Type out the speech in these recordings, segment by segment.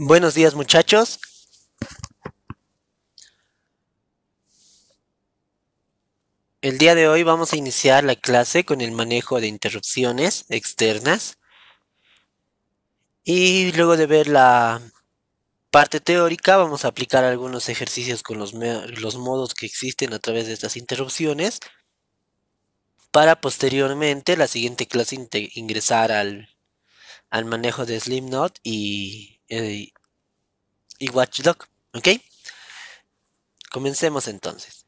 Buenos días muchachos. El día de hoy vamos a iniciar la clase con el manejo de interrupciones externas y luego de ver la parte teórica vamos a aplicar algunos ejercicios con los, los modos que existen a través de estas interrupciones para posteriormente la siguiente clase ingresar al, manejo de Slimknot y eh, y Watchdog. ¿Ok? Comencemos entonces.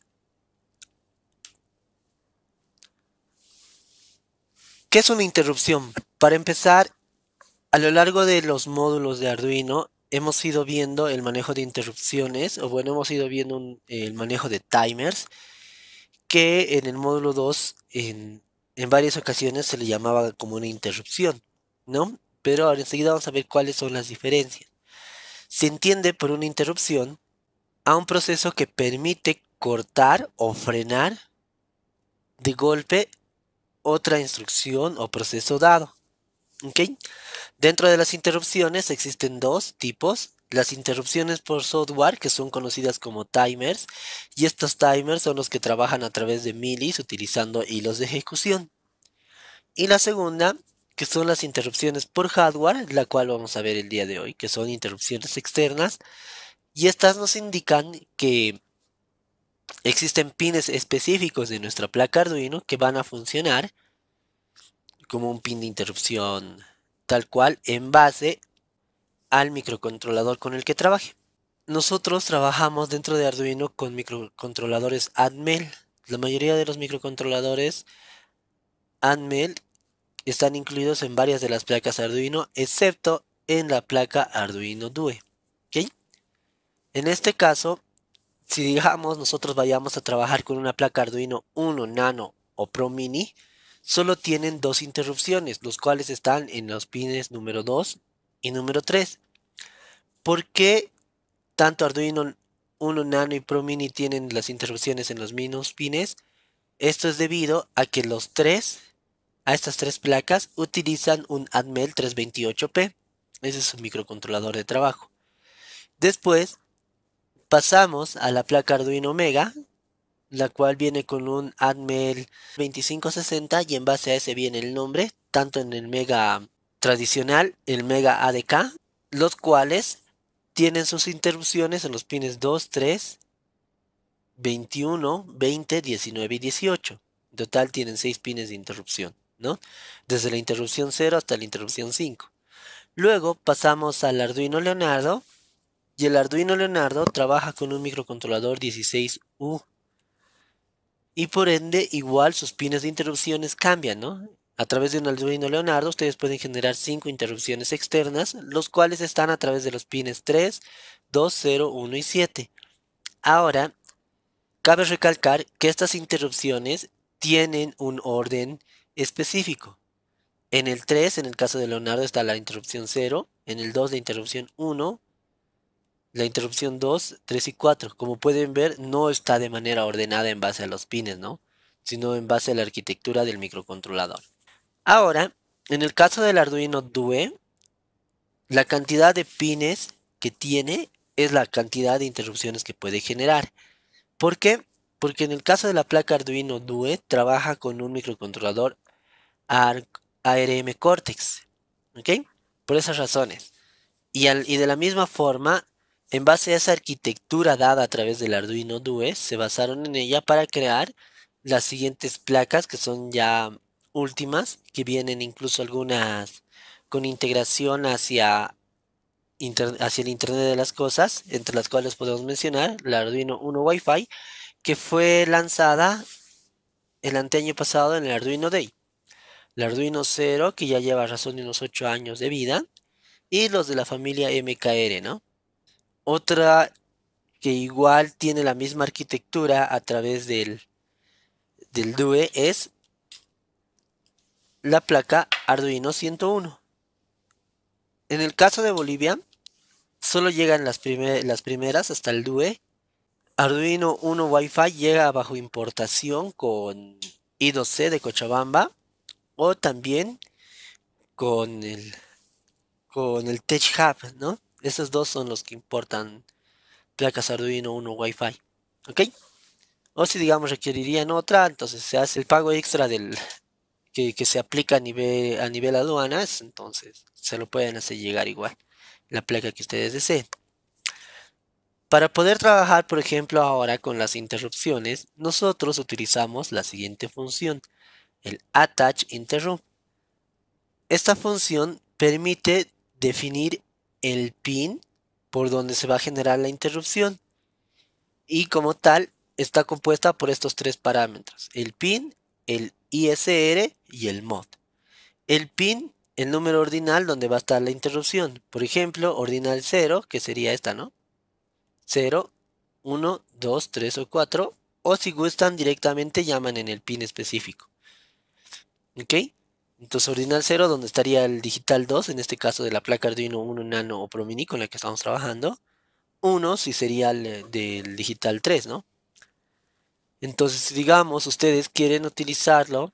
¿Qué es una interrupción? Para empezar, a lo largo de los módulos de Arduino hemos ido viendo el manejo de interrupciones, o bueno, hemos ido viendo el manejo de timers, que en el módulo 2 en, en varias ocasiones se le llamaba como una interrupción, ¿no? pero ahora enseguida vamos a ver cuáles son las diferencias. Se entiende por una interrupción a un proceso que permite cortar o frenar de golpe otra instrucción o proceso dado. Dentro de las interrupciones existen dos tipos. Las interrupciones por software, que son conocidas como timers, y estos timers son los que trabajan a través de milis utilizando hilos de ejecución. Y la segunda que son las interrupciones por hardware, la cual vamos a ver el día de hoy, que son interrupciones externas, y estas nos indican que existen pines específicos de nuestra placa Arduino que van a funcionar como un pin de interrupción tal cual en base al microcontrolador con el que trabaje. Nosotros trabajamos dentro de Arduino con microcontroladores Atmel. La mayoría de los microcontroladores Atmel están incluidos en varias de las placas Arduino, excepto en la placa Arduino DUE. En este caso, si digamos nosotros vayamos a trabajar con una placa Arduino 1 Nano o Pro Mini, solo tienen dos interrupciones, los cuales están en los pines número 2 y número 3. ¿Por qué tanto Arduino 1 Nano y Pro Mini tienen las interrupciones en los mismos pines? Esto es debido a que los tres a estas tres placas utilizan un Atmel 328P. Ese es su microcontrolador de trabajo. Después pasamos a la placa Arduino Omega, la cual viene con un Atmel 2560 y en base a ese viene el nombre, tanto en el Mega tradicional, el Mega ADK, los cuales tienen sus interrupciones en los pines 2, 3, 21, 20, 19 y 18. En total tienen 6 pines de interrupción. Desde la interrupción 0 hasta la interrupción 5. Luego pasamos al Arduino Leonardo y el Arduino Leonardo trabaja con un microcontrolador 16U. Y por ende, igual sus pines de interrupciones cambian, A través de un Arduino Leonardo ustedes pueden generar 5 interrupciones externas, los cuales están a través de los pines 3, 2, 0, 1 y 7. Ahora, cabe recalcar que estas interrupciones tienen un orden específico. En el 3, en el caso de Leonardo, está la interrupción 0. En el 2, la interrupción 1. La interrupción 2, 3 y 4. Como pueden ver, no está de manera ordenada en base a los pines, ¿no? Sino en base a la arquitectura del microcontrolador. Ahora, en el caso del Arduino DUE, la cantidad de pines que tiene es la cantidad de interrupciones que puede generar. ¿Por Porque porque en el caso de la placa Arduino DUE trabaja con un microcontrolador ARM Cortex. ¿Ok? Por esas razones. Y, de la misma forma, en base a esa arquitectura dada a través del Arduino DUE, se basaron en ella para crear las siguientes placas que son ya últimas, que vienen incluso algunas con integración hacia, hacia el Internet de las Cosas, entre las cuales podemos mencionar la Arduino 1 Wi-Fi que fue lanzada el anteaño pasado en el Arduino Day. El Arduino 0 que ya lleva razón de unos 8 años de vida, y los de la familia MKR, ¿no? Otra que igual tiene la misma arquitectura a través del, del DUE es la placa Arduino 101. En el caso de Bolivia, solo llegan las, las primeras hasta el DUE Arduino 1 Wi-Fi llega bajo importación con I2C de Cochabamba o también con el, con el Tech Hub, ¿no? Esos dos son los que importan placas Arduino 1 Wi-Fi, ¿ok? O si digamos requerirían otra, entonces se hace el pago extra del que, que se aplica a nivel, a nivel aduanas, entonces se lo pueden hacer llegar igual la placa que ustedes deseen. Para poder trabajar, por ejemplo, ahora con las interrupciones, nosotros utilizamos la siguiente función, el attach interrupt. Esta función permite definir el pin por donde se va a generar la interrupción. Y como tal, está compuesta por estos tres parámetros, el pin, el ISR y el mod. El pin, el número ordinal donde va a estar la interrupción. Por ejemplo, ordinal 0, que sería esta, ¿no? 0, 1, 2, 3 o 4. O si gustan directamente llaman en el pin específico. ¿Ok? Entonces ordinal 0 donde estaría el digital 2, en este caso de la placa Arduino 1 Nano o Pro Mini con la que estamos trabajando. 1 si sería el eh, del digital 3, ¿no? Entonces, digamos, ustedes quieren utilizarlo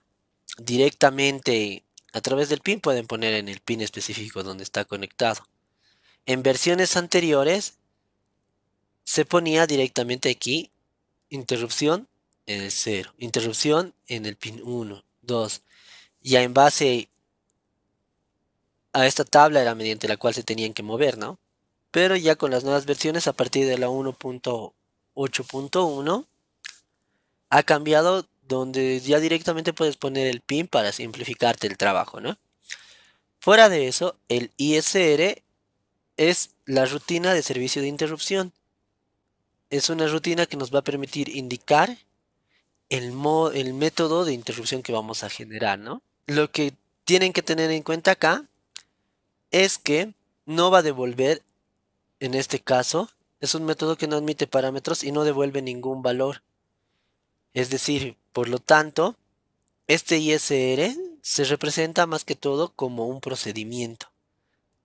directamente a través del pin, pueden poner en el pin específico donde está conectado. En versiones anteriores, se ponía directamente aquí interrupción en el 0, interrupción en el pin 1, 2. Ya en base a esta tabla era mediante la cual se tenían que mover, ¿no? Pero ya con las nuevas versiones a partir de la 1.8.1 ha cambiado donde ya directamente puedes poner el pin para simplificarte el trabajo, ¿no? Fuera de eso, el ISR es la rutina de servicio de interrupción es una rutina que nos va a permitir indicar el, modo, el método de interrupción que vamos a generar, Lo que tienen que tener en cuenta acá es que no va a devolver, en este caso, es un método que no admite parámetros y no devuelve ningún valor. Es decir, por lo tanto, este ISR se representa más que todo como un procedimiento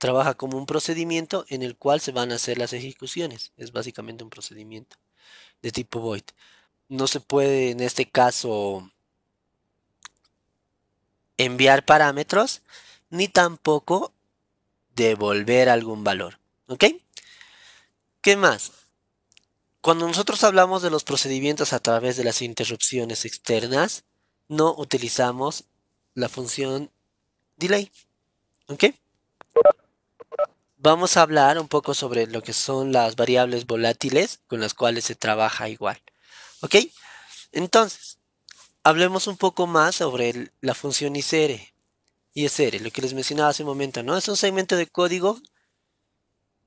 trabaja como un procedimiento en el cual se van a hacer las ejecuciones. Es básicamente un procedimiento de tipo void. No se puede en este caso enviar parámetros ni tampoco devolver algún valor. ¿Ok? ¿Qué más? Cuando nosotros hablamos de los procedimientos a través de las interrupciones externas, no utilizamos la función delay. ¿Ok? vamos a hablar un poco sobre lo que son las variables volátiles con las cuales se trabaja igual. ¿Ok? Entonces, hablemos un poco más sobre la función ISR. ISR, lo que les mencionaba hace un momento, ¿no? Es un segmento de código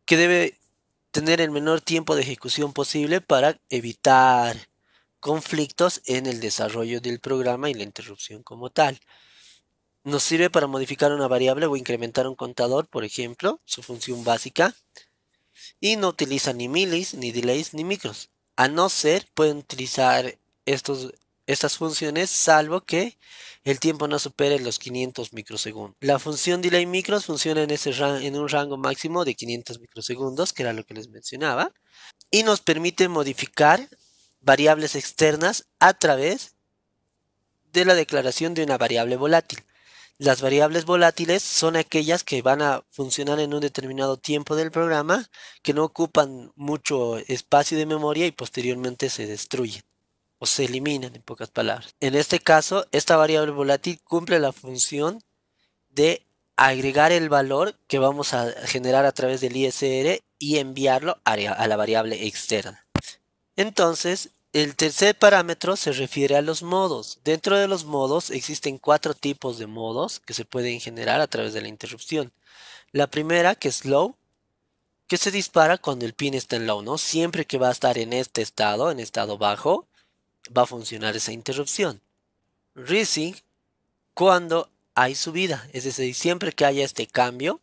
que debe tener el menor tiempo de ejecución posible para evitar conflictos en el desarrollo del programa y la interrupción como tal. Nos sirve para modificar una variable o incrementar un contador, por ejemplo, su función básica. Y no utiliza ni milis, ni delays, ni micros. A no ser, pueden utilizar estos, estas funciones salvo que el tiempo no supere los 500 microsegundos. La función delay micros funciona en, ese en un rango máximo de 500 microsegundos, que era lo que les mencionaba. Y nos permite modificar variables externas a través de la declaración de una variable volátil. Las variables volátiles son aquellas que van a funcionar en un determinado tiempo del programa, que no ocupan mucho espacio de memoria y posteriormente se destruyen o se eliminan en pocas palabras. En este caso, esta variable volátil cumple la función de agregar el valor que vamos a generar a través del ISR y enviarlo a la variable externa. Entonces, el tercer parámetro se refiere a los modos. Dentro de los modos existen cuatro tipos de modos que se pueden generar a través de la interrupción. La primera, que es low, que se dispara cuando el pin está en low, ¿no? Siempre que va a estar en este estado, en estado bajo, va a funcionar esa interrupción. Rising, cuando hay subida, es decir, siempre que haya este cambio,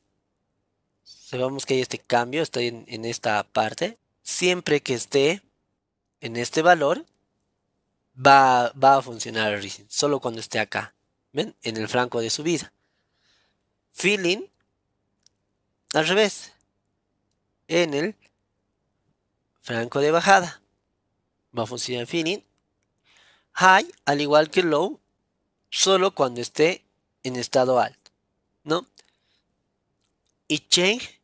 sabemos que hay este cambio, Está en esta parte, siempre que esté en este valor, va, a funcionar el solo cuando esté acá, ¿ven? En el franco de subida. Feeling al revés, en el Franco de bajada. Va a funcionar feeling High, al igual que low, solo cuando esté en estado alto, ¿no? Y change,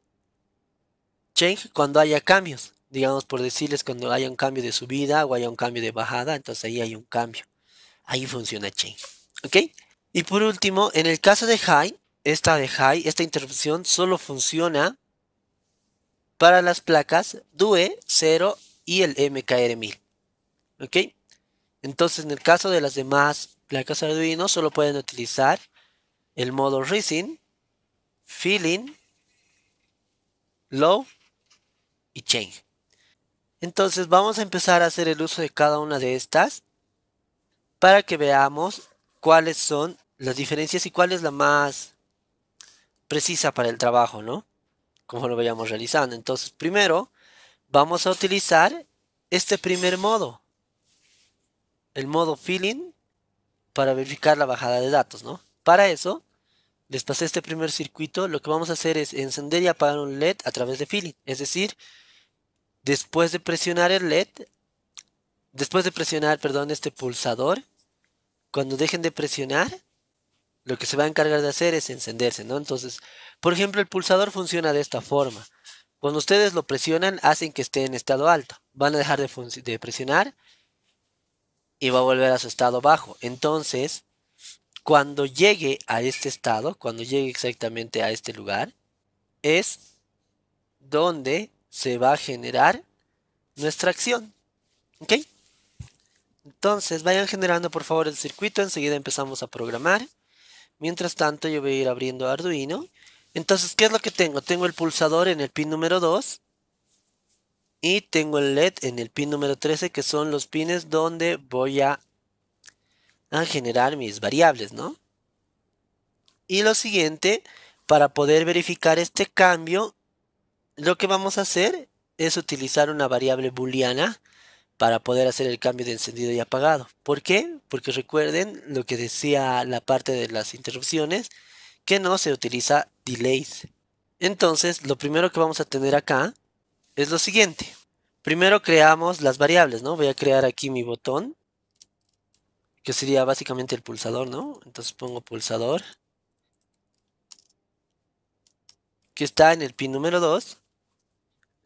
change cuando haya cambios digamos, por decirles, cuando haya un cambio de subida o haya un cambio de bajada, entonces ahí hay un cambio. Ahí funciona Change. ¿Ok? Y por último, en el caso de high, esta de high, esta interrupción solo funciona para las placas DUE 0 y el MKR1000. ¿Ok? Entonces, en el caso de las demás placas Arduino, solo pueden utilizar el modo Resin, Filling, Low y Change. Entonces vamos a empezar a hacer el uso de cada una de estas para que veamos cuáles son las diferencias y cuál es la más precisa para el trabajo, ¿no? Como lo vayamos realizando. Entonces, primero vamos a utilizar este primer modo, el modo filling para verificar la bajada de datos, ¿no? Para eso, les pasé este primer circuito, lo que vamos a hacer es encender y apagar un LED a través de filling, es decir, Después de presionar el LED, después de presionar, perdón, este pulsador, cuando dejen de presionar, lo que se va a encargar de hacer es encenderse, ¿no? Entonces, por ejemplo, el pulsador funciona de esta forma. Cuando ustedes lo presionan, hacen que esté en estado alto. Van a dejar de, de presionar y va a volver a su estado bajo. Entonces, cuando llegue a este estado, cuando llegue exactamente a este lugar, es donde se va a generar nuestra acción. ¿Ok? Entonces, vayan generando por favor el circuito. Enseguida empezamos a programar. Mientras tanto, yo voy a ir abriendo Arduino. Entonces, ¿qué es lo que tengo? Tengo el pulsador en el pin número 2. Y tengo el LED en el pin número 13, que son los pines donde voy a, a generar mis variables, ¿no? Y lo siguiente, para poder verificar este cambio, lo que vamos a hacer es utilizar una variable booleana para poder hacer el cambio de encendido y apagado. ¿Por qué? Porque recuerden lo que decía la parte de las interrupciones, que no se utiliza delays. Entonces, lo primero que vamos a tener acá es lo siguiente. Primero creamos las variables, ¿no? Voy a crear aquí mi botón, que sería básicamente el pulsador, ¿no? Entonces pongo pulsador, que está en el pin número 2.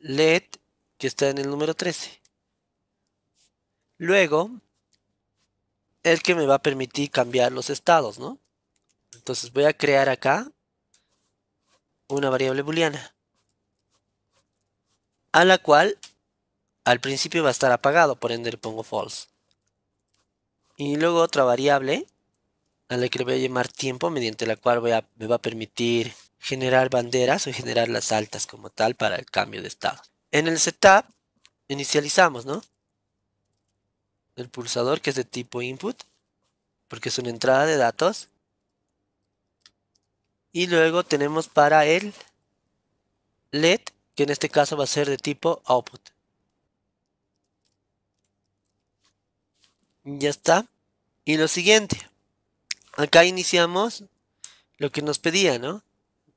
LED, que está en el número 13. Luego, el que me va a permitir cambiar los estados, ¿no? Entonces voy a crear acá una variable booleana. A la cual al principio va a estar apagado, por ende le pongo false. Y luego otra variable a la que le voy a llamar tiempo, mediante la cual me va a permitir generar banderas o generar las altas como tal para el cambio de estado. En el setup inicializamos, ¿no? El pulsador que es de tipo input, porque es una entrada de datos. Y luego tenemos para el LED, que en este caso va a ser de tipo output. Ya está. Y lo siguiente. Acá iniciamos lo que nos pedía, ¿no?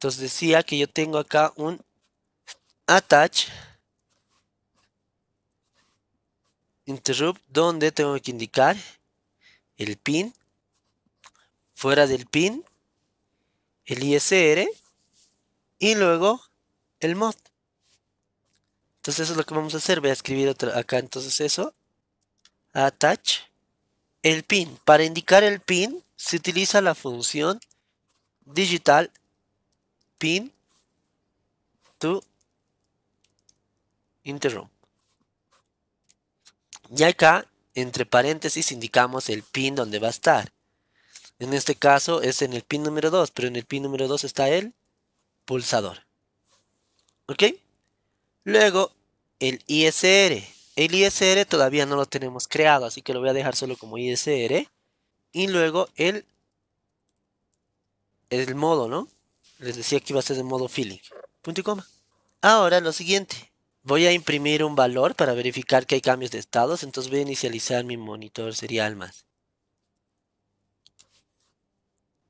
Entonces decía que yo tengo acá un attach interrupt donde tengo que indicar el pin fuera del pin el ISR y luego el mod entonces eso es lo que vamos a hacer voy a escribir acá entonces eso attach el pin para indicar el pin se utiliza la función digital pin to interrupt. Y acá, entre paréntesis, indicamos el pin donde va a estar. En este caso es en el pin número 2, pero en el pin número 2 está el pulsador. ¿Ok? Luego, el ISR. El ISR todavía no lo tenemos creado, así que lo voy a dejar solo como ISR. Y luego el, el modo, ¿no? les decía que iba a ser de modo feeling. Punto y coma. Ahora lo siguiente. Voy a imprimir un valor para verificar que hay cambios de estados. Entonces voy a inicializar mi monitor serial más.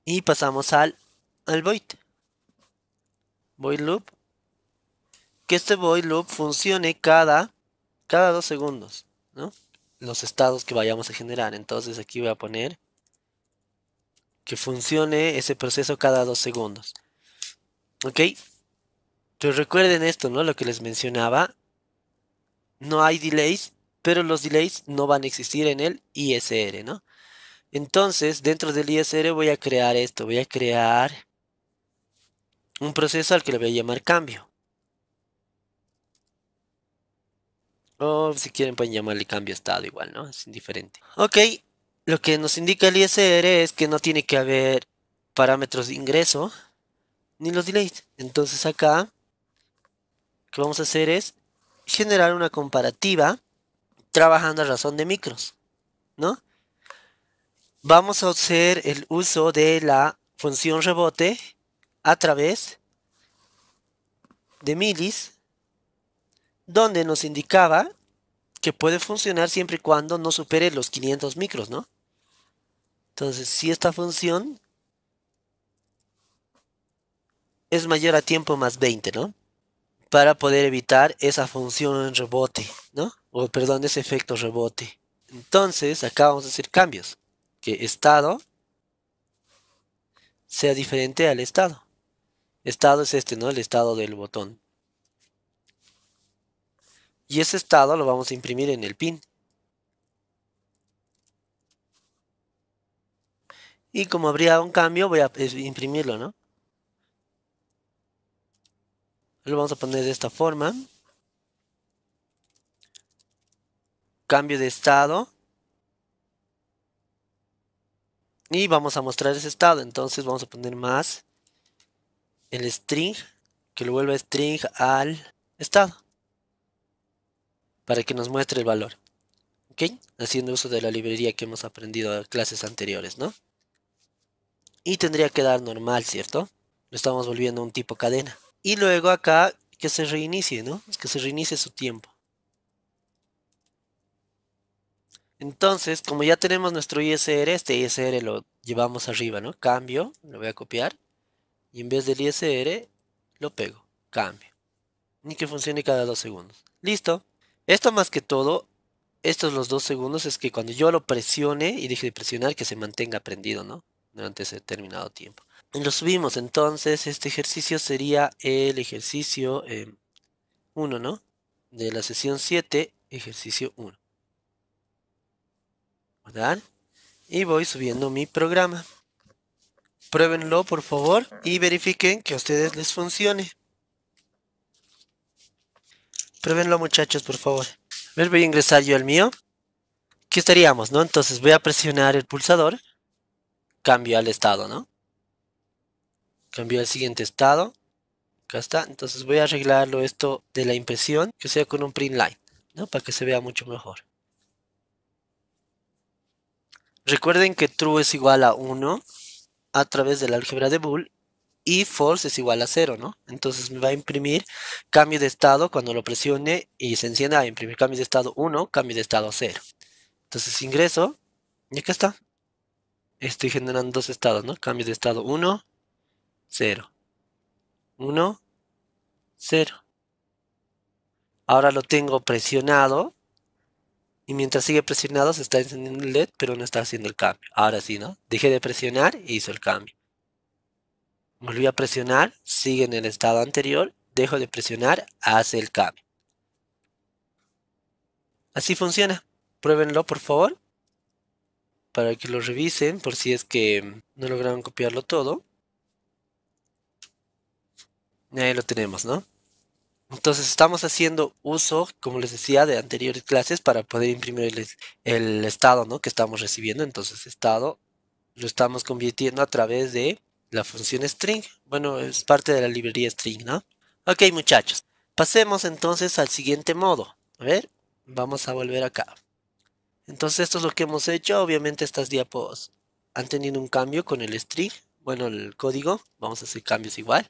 Y pasamos al, al void. Void loop. Que este void loop funcione cada, cada dos segundos. Los estados que vayamos a generar. Entonces aquí voy a poner que funcione ese proceso cada dos segundos. ¿Ok? Pero recuerden esto, ¿no? Lo que les mencionaba. No hay delays, pero los delays no van a existir en el ISR, ¿no? Entonces, dentro del ISR voy a crear esto. Voy a crear un proceso al que le voy a llamar cambio. O si quieren pueden llamarle cambio estado igual, ¿no? Es indiferente. Ok, lo que nos indica el ISR es que no tiene que haber parámetros de ingreso ni los delays. Entonces acá lo que vamos a hacer es generar una comparativa trabajando a razón de micros, ¿no? Vamos a hacer el uso de la función rebote a través de milis, donde nos indicaba que puede funcionar siempre y cuando no supere los 500 micros, ¿no? Entonces, si esta función es mayor a tiempo más 20, ¿no? Para poder evitar esa función rebote, ¿no? O perdón, ese efecto rebote. Entonces, acá vamos a hacer cambios. Que estado sea diferente al estado. Estado es este, ¿no? El estado del botón. Y ese estado lo vamos a imprimir en el pin. Y como habría un cambio, voy a eh, imprimirlo, ¿no? Lo vamos a poner de esta forma. Cambio de estado. Y vamos a mostrar ese estado. Entonces vamos a poner más el string. Que lo vuelva string al estado. Para que nos muestre el valor. ¿Ok? Haciendo uso de la librería que hemos aprendido en clases anteriores, ¿no? Y tendría que dar normal, ¿cierto? Lo estamos volviendo a un tipo cadena. Y luego acá que se reinicie, ¿no? Que se reinicie su tiempo. Entonces, como ya tenemos nuestro ISR, este ISR lo llevamos arriba, ¿no? Cambio, lo voy a copiar. Y en vez del ISR, lo pego. Cambio. Ni que funcione cada dos segundos. Listo. Esto más que todo, estos los dos segundos es que cuando yo lo presione y deje de presionar, que se mantenga prendido, ¿no? Durante ese determinado tiempo. Lo subimos, entonces este ejercicio sería el ejercicio 1, eh, ¿no? De la sesión 7, ejercicio 1. ¿Verdad? Y voy subiendo mi programa. Pruébenlo, por favor, y verifiquen que a ustedes les funcione. Pruébenlo, muchachos, por favor. A ver, voy a ingresar yo al mío. ¿Qué estaríamos, ¿no? Entonces voy a presionar el pulsador. Cambio al estado, ¿no? cambió al siguiente estado. Acá está. Entonces voy a arreglarlo esto de la impresión, que sea con un print line, ¿no? Para que se vea mucho mejor. Recuerden que true es igual a 1 a través de la álgebra de bool. y false es igual a 0, ¿no? Entonces me va a imprimir cambio de estado cuando lo presione y se encienda, imprimir cambio de estado 1, cambio de estado 0. Entonces ingreso y acá está. Estoy generando dos estados, ¿no? Cambio de estado 1 0. 1, 0. Ahora lo tengo presionado. Y mientras sigue presionado se está encendiendo el LED, pero no está haciendo el cambio. Ahora sí, ¿no? Dejé de presionar e hizo el cambio. Volví a presionar, sigue en el estado anterior, dejo de presionar, hace el cambio. Así funciona. Pruébenlo, por favor, para que lo revisen por si es que no lograron copiarlo todo ahí lo tenemos, ¿no? Entonces estamos haciendo uso, como les decía, de anteriores clases para poder imprimir el, estado ¿no? que estamos recibiendo. Entonces estado lo estamos convirtiendo a través de la función string. Bueno, es parte de la librería string, ¿no? Ok, muchachos. Pasemos entonces al siguiente modo. A ver, vamos a volver acá. Entonces esto es lo que hemos hecho. Obviamente estas diapos han tenido un cambio con el string. Bueno, el código. Vamos a hacer cambios igual.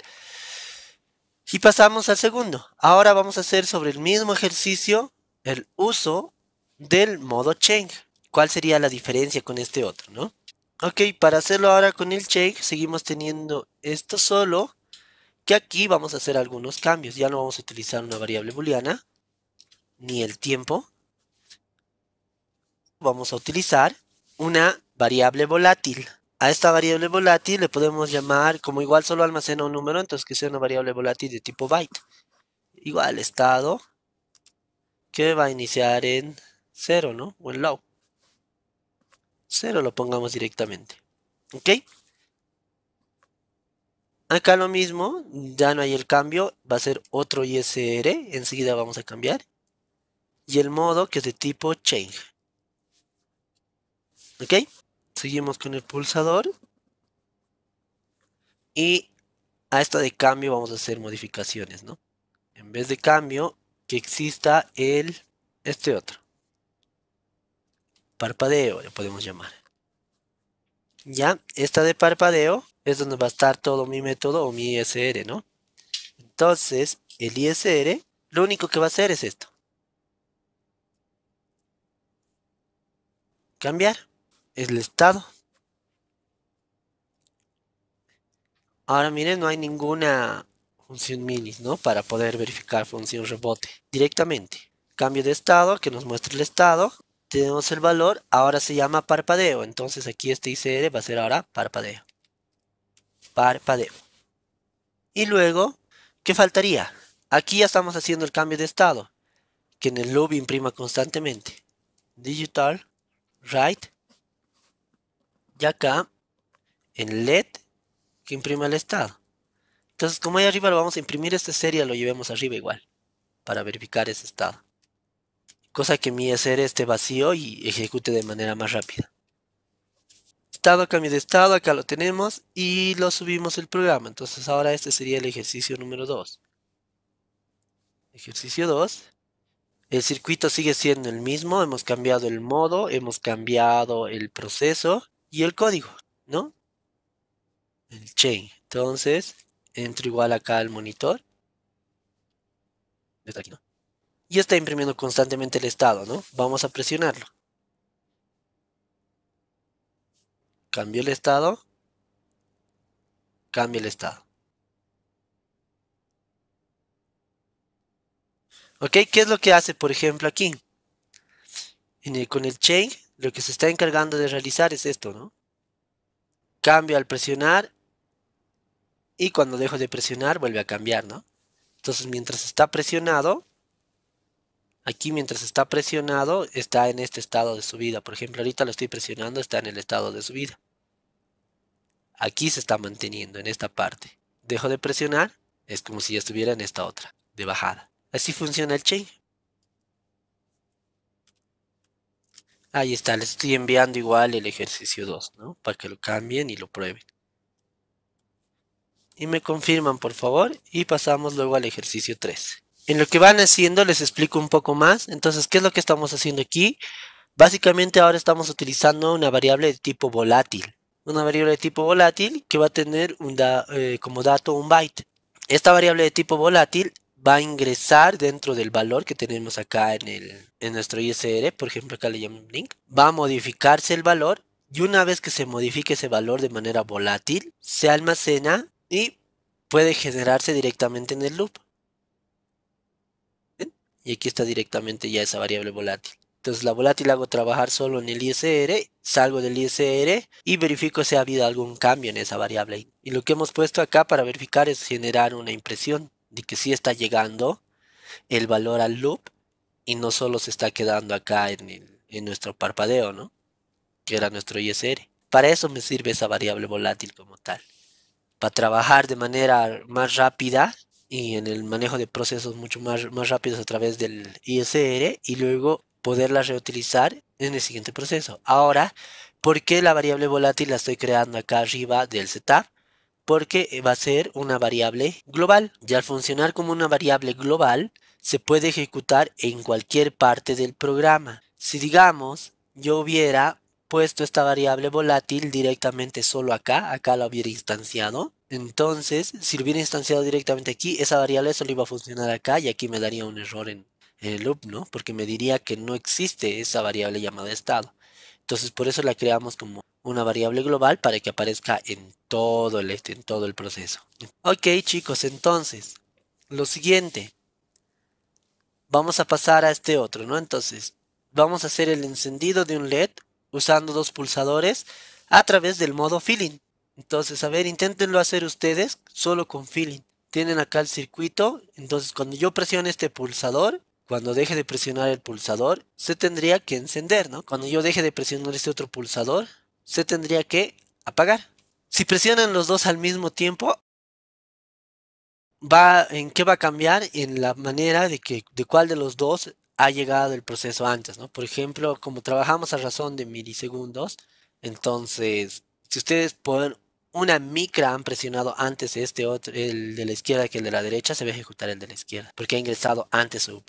Y pasamos al segundo. Ahora vamos a hacer sobre el mismo ejercicio el uso del modo change. ¿Cuál sería la diferencia con este otro, no? Ok, para hacerlo ahora con el change seguimos teniendo esto solo. Que aquí vamos a hacer algunos cambios. Ya no vamos a utilizar una variable booleana. Ni el tiempo. Vamos a utilizar una variable volátil. A esta variable volátil le podemos llamar, como igual solo almacena un número, entonces que sea una variable volátil de tipo byte. Igual estado, que va a iniciar en 0, ¿no? O en low. 0 lo pongamos directamente. ¿Ok? Acá lo mismo, ya no hay el cambio, va a ser otro ISR, enseguida vamos a cambiar. Y el modo que es de tipo change. ¿Ok? seguimos con el pulsador. Y a esta de cambio vamos a hacer modificaciones, ¿no? En vez de cambio, que exista el, este otro. Parpadeo, le podemos llamar. Ya, esta de parpadeo es donde va a estar todo mi método o mi ISR, ¿no? Entonces, el ISR, lo único que va a hacer es esto. Cambiar. Es el estado. Ahora miren, no hay ninguna función minis, ¿no? Para poder verificar función rebote directamente. Cambio de estado, que nos muestra el estado. Tenemos el valor, ahora se llama parpadeo. Entonces aquí este ICR va a ser ahora parpadeo. Parpadeo. Y luego, ¿qué faltaría? Aquí ya estamos haciendo el cambio de estado, que en el loop imprima constantemente. Digital, write, y acá, en LED, que imprima el estado. Entonces, como ahí arriba lo vamos a imprimir, Esta serie lo llevemos arriba igual, para verificar ese estado. Cosa que mi hacer este vacío y ejecute de manera más rápida. Estado, cambio de estado, acá lo tenemos y lo subimos el programa. Entonces ahora este sería el ejercicio número 2. Ejercicio 2. El circuito sigue siendo el mismo, hemos cambiado el modo, hemos cambiado el proceso y el código, ¿no? El chain. Entonces, entro igual acá al monitor. Y está imprimiendo constantemente el estado, ¿no? Vamos a presionarlo. Cambio el estado. Cambio el estado. ¿Ok? ¿Qué es lo que hace, por ejemplo, aquí? En con el chain lo que se está encargando de realizar es esto, ¿no? Cambio al presionar y cuando dejo de presionar vuelve a cambiar, ¿no? Entonces mientras está presionado, aquí mientras está presionado está en este estado de subida. Por ejemplo, ahorita lo estoy presionando, está en el estado de subida. Aquí se está manteniendo, en esta parte. Dejo de presionar, es como si ya estuviera en esta otra, de bajada. Así funciona el chain. Ahí está, les estoy enviando igual el ejercicio 2, ¿no? Para que lo cambien y lo prueben. Y me confirman, por favor, y pasamos luego al ejercicio 3. En lo que van haciendo les explico un poco más. Entonces, ¿qué es lo que estamos haciendo aquí? Básicamente ahora estamos utilizando una variable de tipo volátil. Una variable de tipo volátil que va a tener un eh, como dato un byte. Esta variable de tipo volátil va a ingresar dentro del valor que tenemos acá en, el, en nuestro ISR, por ejemplo acá le llamo link, va a modificarse el valor y una vez que se modifique ese valor de manera volátil, se almacena y puede generarse directamente en el loop. Y aquí está directamente ya esa variable volátil. Entonces la volátil hago trabajar solo en el ISR, salgo del ISR y verifico si ha habido algún cambio en esa variable. Y lo que hemos puesto acá para verificar es generar una impresión de que sí está llegando el valor al loop y no solo se está quedando acá en, nuestro parpadeo, ¿no? Que era nuestro ISR. Para eso me sirve esa variable volátil como tal. Para trabajar de manera más rápida y en el manejo de procesos mucho más, más rápidos a través del ISR y luego poderla reutilizar en el siguiente proceso. Ahora, ¿por qué la variable volátil la estoy creando acá arriba del setup? porque va a ser una variable global. Y al funcionar como una variable global, se puede ejecutar en cualquier parte del programa. Si digamos, yo hubiera puesto esta variable volátil directamente solo acá, acá la hubiera instanciado. Entonces, si lo hubiera instanciado directamente aquí, esa variable solo iba a funcionar acá y aquí me daría un error en, en el loop, ¿no? Porque me diría que no existe esa variable llamada estado. Entonces por eso la creamos como una variable global para que aparezca en todo el este, en todo el proceso. Ok chicos, entonces lo siguiente. Vamos a pasar a este otro, ¿no? Entonces vamos a hacer el encendido de un LED usando dos pulsadores a través del modo feeling. Entonces, a ver, inténtenlo hacer ustedes solo con feeling. Tienen acá el circuito, entonces cuando yo presione este pulsador, cuando deje de presionar el pulsador, se tendría que encender, ¿no? Cuando yo deje de presionar este otro pulsador, se tendría que apagar. Si presionan los dos al mismo tiempo, va, ¿en qué va a cambiar? En la manera de, que, de cuál de los dos ha llegado el proceso antes, ¿no? Por ejemplo, como trabajamos a razón de milisegundos, entonces, si ustedes pueden una micra han presionado antes este otro, el de la izquierda que el de la derecha, se va a ejecutar el de la izquierda, porque ha ingresado antes su,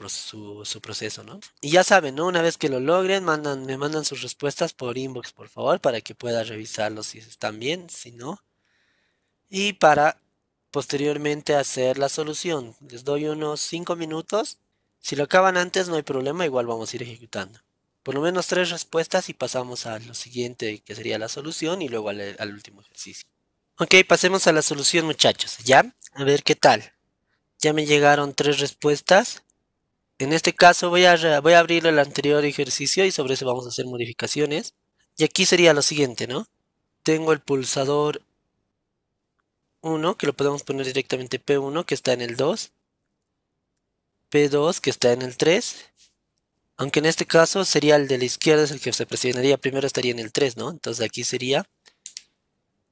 proceso, ¿no? Y ya saben, ¿no? Una vez que lo logren, mandan, me mandan sus respuestas por inbox, por favor, para que pueda revisarlos si están bien, si no. Y para posteriormente hacer la solución. Les doy unos 5 minutos. Si lo acaban antes, no hay problema, igual vamos a ir ejecutando por lo menos tres respuestas y pasamos a lo siguiente que sería la solución y luego al último ejercicio. Ok, pasemos a la solución muchachos, ¿ya? A ver qué tal. Ya me llegaron tres respuestas. En este caso voy a, abrir el anterior ejercicio y sobre eso vamos a hacer modificaciones. Y aquí sería lo siguiente, ¿no? Tengo el pulsador 1, que lo podemos poner directamente P1, que está en el 2. P2, que está en el 3. Aunque en este caso sería el de la izquierda, es el que se presionaría primero, estaría en el 3, ¿no? Entonces aquí sería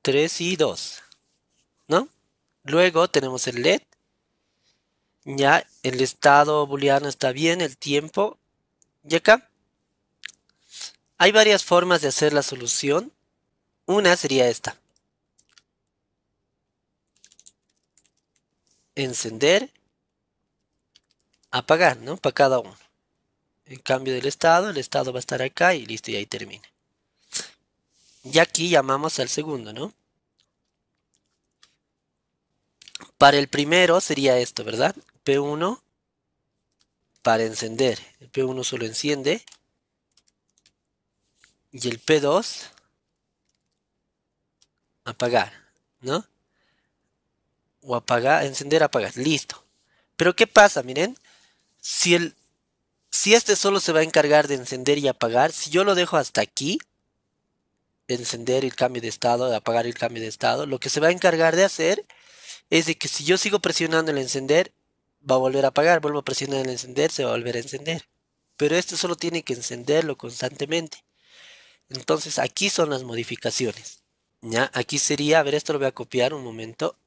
3 y 2. ¿No? Luego tenemos el LED. Ya el estado booleano está bien, el tiempo. Y acá hay varias formas de hacer la solución. Una sería esta. Encender. Apagar, ¿no? Para cada uno. En cambio del estado, el estado va a estar acá y listo, y ahí termina. Y aquí llamamos al segundo, ¿no? Para el primero sería esto, ¿verdad? P1 para encender. El P1 solo enciende. Y el P2 apagar, ¿no? O apagar, encender, apagar. Listo. Pero ¿qué pasa? Miren, si, el, si este solo se va a encargar de encender y apagar, si yo lo dejo hasta aquí, encender el cambio de estado, apagar el cambio de estado, lo que se va a encargar de hacer es de que si yo sigo presionando el encender, va a volver a apagar, vuelvo a presionar el encender, se va a volver a encender. Pero esto solo tiene que encenderlo constantemente. Entonces aquí son las modificaciones. ¿ya? Aquí sería, a ver, esto lo voy a copiar un momento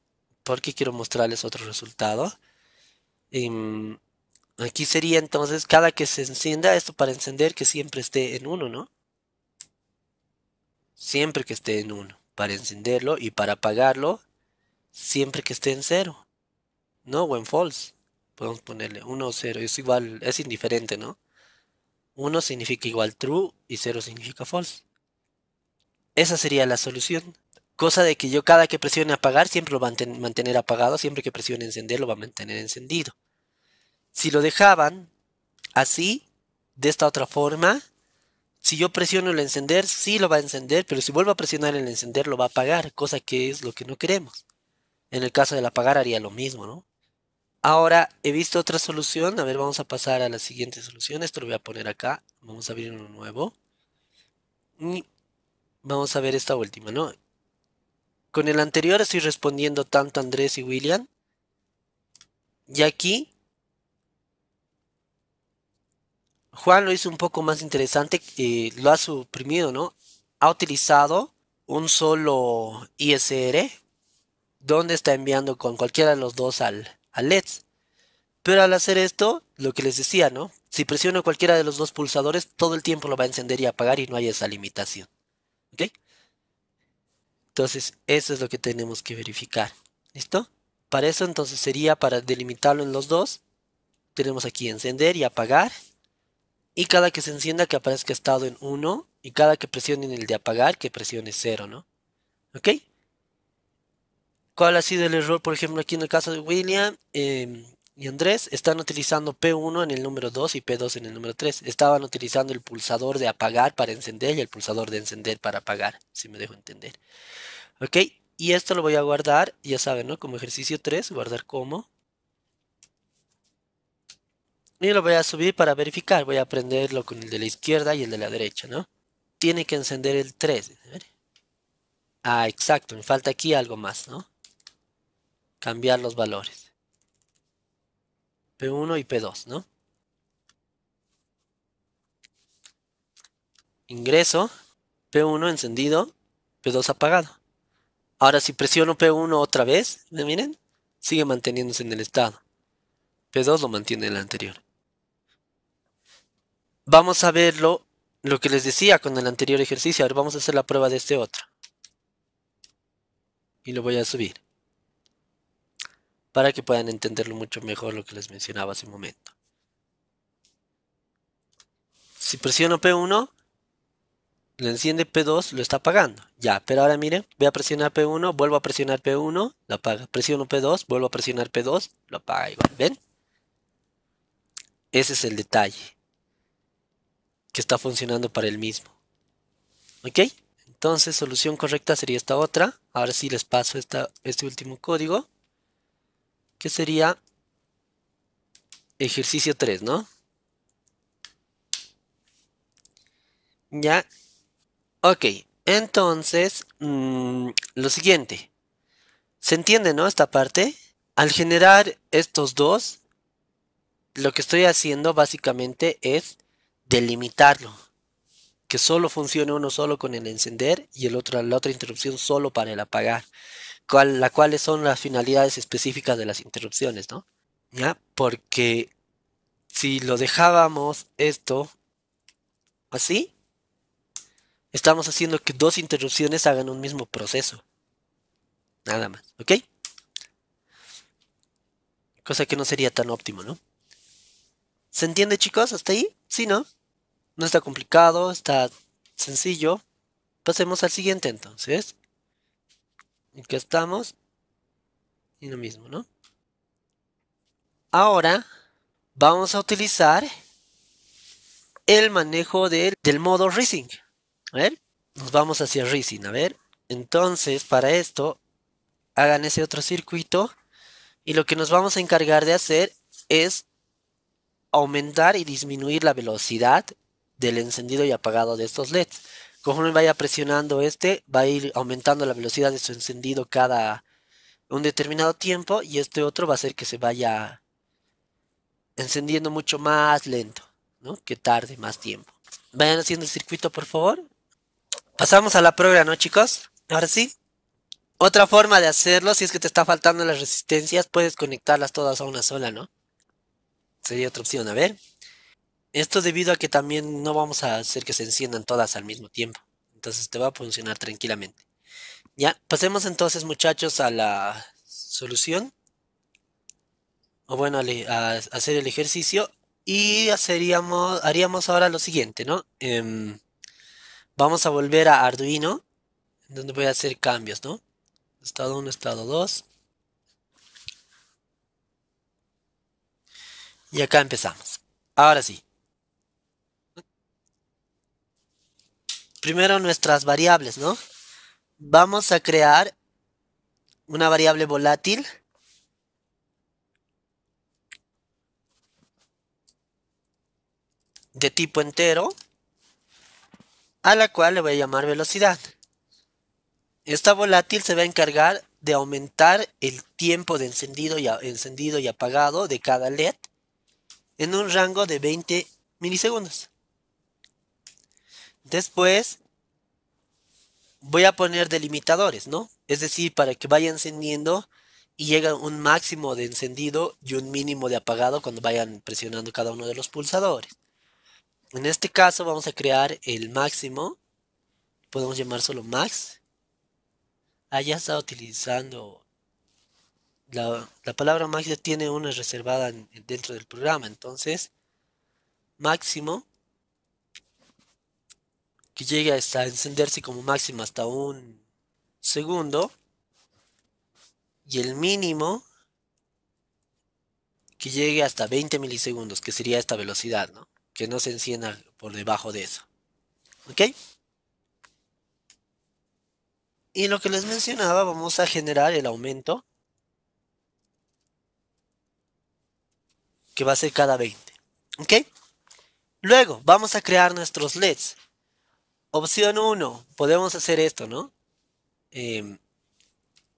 porque quiero mostrarles otro resultado. Em, aquí sería entonces cada que se encienda, esto para encender que siempre esté en uno ¿no? siempre que esté en 1. Para encenderlo y para apagarlo, siempre que esté en 0. No, o en false. Podemos ponerle 1 o 0. Es igual, es indiferente, ¿no? 1 significa igual true y 0 significa false. Esa sería la solución. Cosa de que yo cada que presione apagar siempre lo va a mantener apagado, siempre que presione encender lo va a mantener encendido. Si lo dejaban así, de esta otra forma, si yo presiono el encender, sí lo va a encender, pero si vuelvo a presionar el encender, lo va a apagar, cosa que es lo que no queremos. En el caso del apagar haría lo mismo, ¿no? Ahora he visto otra solución. A ver, vamos a pasar a la siguiente solución. Esto lo voy a poner acá. Vamos a abrir uno nuevo. Y vamos a ver esta última, ¿no? Con el anterior estoy respondiendo tanto a Andrés y William. Y aquí Juan lo hizo un poco más interesante, que eh, lo ha suprimido, ¿no? Ha utilizado un solo ISR donde está enviando con cualquiera de los dos al, al LEDs. Pero al hacer esto, lo que les decía, ¿no? Si presiono cualquiera de los dos pulsadores, todo el tiempo lo va a encender y apagar y no hay esa limitación. ¿Ok? Entonces, eso es lo que tenemos que verificar. ¿Listo? Para eso entonces sería para delimitarlo en los dos. Tenemos aquí encender y apagar. Y cada que se encienda que aparezca estado en 1. Y cada que presione en el de apagar que presione 0, ¿no? ¿Ok? ¿Cuál ha sido el error, por ejemplo, aquí en el caso de William em, y Andrés? Están utilizando P1 en el número 2 y P2 en el número 3. Estaban utilizando el pulsador de apagar para encender y el pulsador de encender para apagar, si me dejo entender. ¿Ok? Y esto lo voy a guardar, ya saben, ¿no? Como ejercicio 3, guardar como. Y lo voy a subir para verificar. Voy a prenderlo con el de la izquierda y el de la derecha, ¿no? Tiene que encender el 3. Ah, exacto. Me falta aquí algo más, ¿no? Cambiar los valores. P1 y P2, ¿no? Ingreso. P1 encendido. P2 apagado. Ahora si presiono P1 otra vez, miren, sigue manteniéndose en el estado. P2 lo mantiene en el anterior. Vamos a verlo, lo que les decía con el anterior ejercicio. Ahora vamos a hacer la prueba de este otro. Y lo voy a subir. Para que puedan entenderlo mucho mejor lo que les mencionaba hace un momento. Si presiono P1, lo enciende P2, lo está apagando. Ya, pero ahora miren, voy a presionar P1, vuelvo a presionar P1, lo apaga. Presiono P2, vuelvo a presionar P2, lo apaga igual. ¿Ven? Ese es el detalle que está funcionando para el mismo. ¿Ok? Entonces, solución correcta sería esta otra. Ahora si les paso este último código, que sería ejercicio 3, ¿no? Ya. Ok, entonces, mm, lo siguiente. ¿Se entiende, no? Esta parte. Al generar estos dos, lo que estoy haciendo básicamente es delimitarlo. Que solo funcione uno solo con el encender y el otro, la otra interrupción solo para el apagar. la cuáles son las finalidades específicas de las interrupciones, ¿no? ¿Ya? Porque si lo dejábamos esto así, estamos haciendo que dos interrupciones hagan un mismo proceso. Nada más, ¿ok? Cosa que no sería tan óptimo, ¿no? ¿Se entiende, chicos? ¿Hasta ahí? ¿Sí, no? No está complicado, está sencillo. Pasemos al siguiente entonces. Aquí estamos. Y lo mismo, ¿no? Ahora vamos a utilizar el manejo del modo racing A ver, nos vamos hacia racing A ver, entonces para esto hagan ese otro circuito. Y lo que nos vamos a encargar de hacer es aumentar y disminuir la velocidad del encendido y apagado de estos LEDs. Conforme vaya presionando este, va a ir aumentando la velocidad de su encendido cada un determinado tiempo y este otro va a hacer que se vaya encendiendo mucho más lento, ¿no? que tarde más tiempo. Vayan haciendo el circuito, por favor. Pasamos a la prueba, ¿no, chicos? Ahora sí. Otra forma de hacerlo, si es que te está faltando las resistencias, puedes conectarlas todas a una sola, ¿no? Sería otra opción, a ver. Esto debido a que también no vamos a hacer que se enciendan todas al mismo tiempo. Entonces te va a funcionar tranquilamente. Ya, pasemos entonces muchachos a la solución. O bueno, a, hacer el ejercicio. Y haríamos ahora lo siguiente, ¿no? Em, vamos a volver a Arduino, donde voy a hacer cambios, ¿no? Estado 1, estado 2. Y acá empezamos. Ahora sí. primero nuestras variables, ¿no? Vamos a crear una variable volátil. de tipo entero a la cual le voy a llamar velocidad. Esta volátil se va a encargar de aumentar el tiempo de encendido y, encendido y apagado de cada LED en un rango de 20 milisegundos. Después voy a poner delimitadores, ¿no? Es decir, para que vaya encendiendo y llega un máximo de encendido y un mínimo de apagado cuando vayan presionando cada uno de los pulsadores. En este caso vamos a crear el máximo. Podemos llamar solo max. Ah, ya está utilizando la, palabra max ya tiene una reservada dentro del programa. Entonces, máximo que llegue hasta encenderse como máximo hasta un segundo y el mínimo que llegue hasta 20 milisegundos, que sería esta velocidad, ¿no? Que no se encienda por debajo de eso. ¿Ok? Y lo que les mencionaba, vamos a generar el aumento que va a ser cada 20. ¿Ok? Luego, vamos a crear nuestros LEDs. Opción 1, podemos hacer esto, ¿no? Em,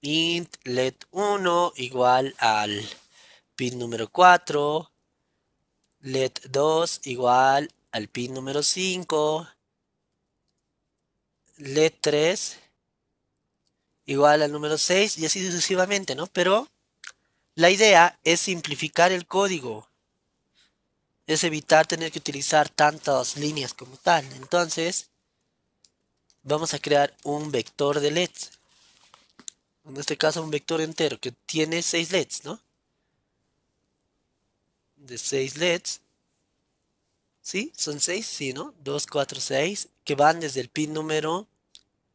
int let 1 igual al pin número 4, let 2 igual al pin número 5, let 3 igual al número 6 y así sucesivamente, ¿no? Pero la idea es simplificar el código, es evitar tener que utilizar tantas líneas como tal. Entonces, vamos a crear un vector de LEDs. En este caso un vector entero que tiene 6 LEDs, ¿no? De 6 LEDs. ¿Sí? ¿Son 6? Sí, ¿no? 2, 4, 6. Que van desde el pin número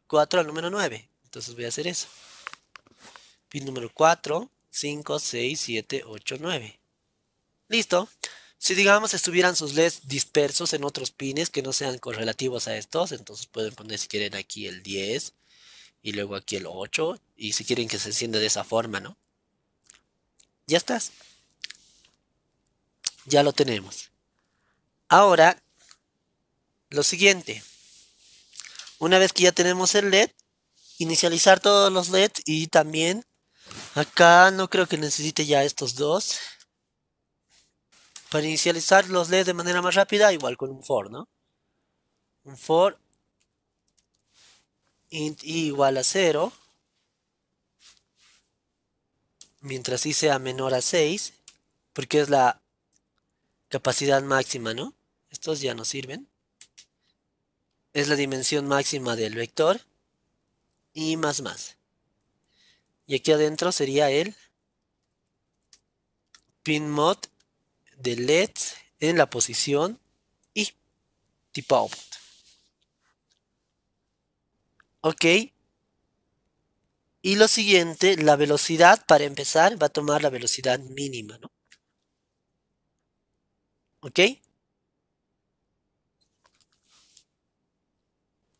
4 al número 9. Entonces voy a hacer eso. Pin número 4, 5, 6, 7, 8, 9. Listo. Si digamos estuvieran sus LEDs dispersos en otros pines que no sean correlativos a estos, entonces pueden poner si quieren aquí el 10 y luego aquí el 8 y si quieren que se encienda de esa forma, ¿no? Ya estás. Ya lo tenemos. Ahora, lo siguiente. Una vez que ya tenemos el LED, inicializar todos los LEDs y también acá no creo que necesite ya estos dos. Para inicializar los LEDs de manera más rápida, igual con un for, ¿no? Un for int i igual a 0, mientras i sea menor a 6, porque es la capacidad máxima, ¿no? Estos ya no sirven. Es la dimensión máxima del vector y más más. Y aquí adentro sería el pin mod de LED en la posición y tipo output. Ok. Y lo siguiente, la velocidad, para empezar, va a tomar la velocidad mínima, ¿Ok?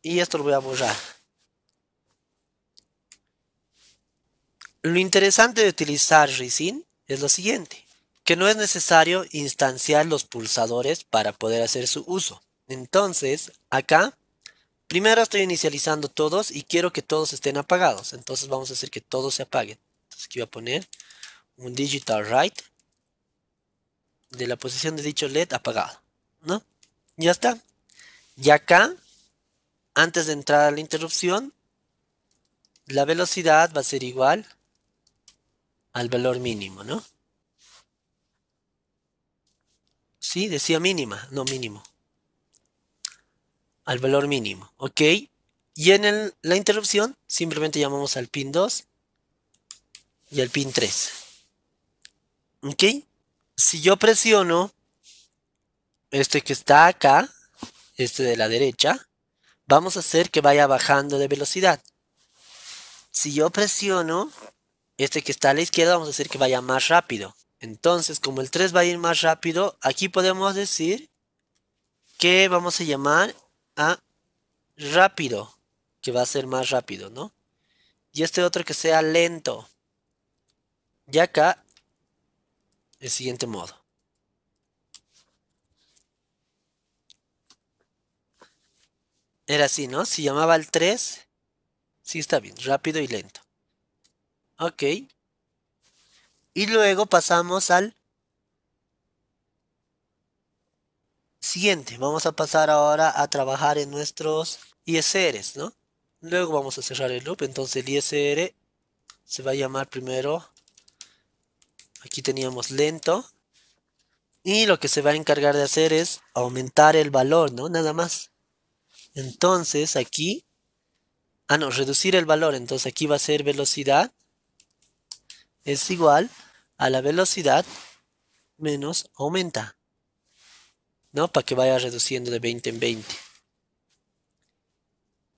Y esto lo voy a borrar. Lo interesante de utilizar Resin es lo siguiente que no es necesario instanciar los pulsadores para poder hacer su uso. Entonces, acá, primero estoy inicializando todos y quiero que todos estén apagados. Entonces vamos a hacer que todos se apaguen. Entonces aquí voy a poner un digital write de la posición de dicho LED apagado. ¿No? Ya está. Y acá, antes de entrar a la interrupción, la velocidad va a ser igual al valor mínimo, ¿no? decía mínima, no mínimo. Al valor mínimo, ¿ok? Y en la interrupción simplemente llamamos al pin 2 y al pin 3. ¿Ok? Si yo presiono este que está acá, este de la derecha, vamos a hacer que vaya bajando de velocidad. Si yo presiono este que está a la izquierda, vamos a hacer que vaya más rápido. Entonces, como el 3 va a ir más rápido, aquí podemos decir que vamos a llamar a rápido, que va a ser más rápido, ¿no? Y este otro que sea lento. Y acá, el siguiente modo. Era así, ¿no? Si llamaba al 3, sí está bien, rápido y lento. Ok. Y luego pasamos al siguiente. Vamos a pasar ahora a trabajar en nuestros ISRs, ¿no? Luego vamos a cerrar el loop. Entonces el ISR se va a llamar primero. Aquí teníamos lento. Y lo que se va a encargar de hacer es aumentar el valor, ¿no? Nada más. Entonces aquí. Ah, no, reducir el valor. Entonces aquí va a ser velocidad. Es igual a la velocidad menos aumenta. ¿No? Para que vaya reduciendo de 20 en 20.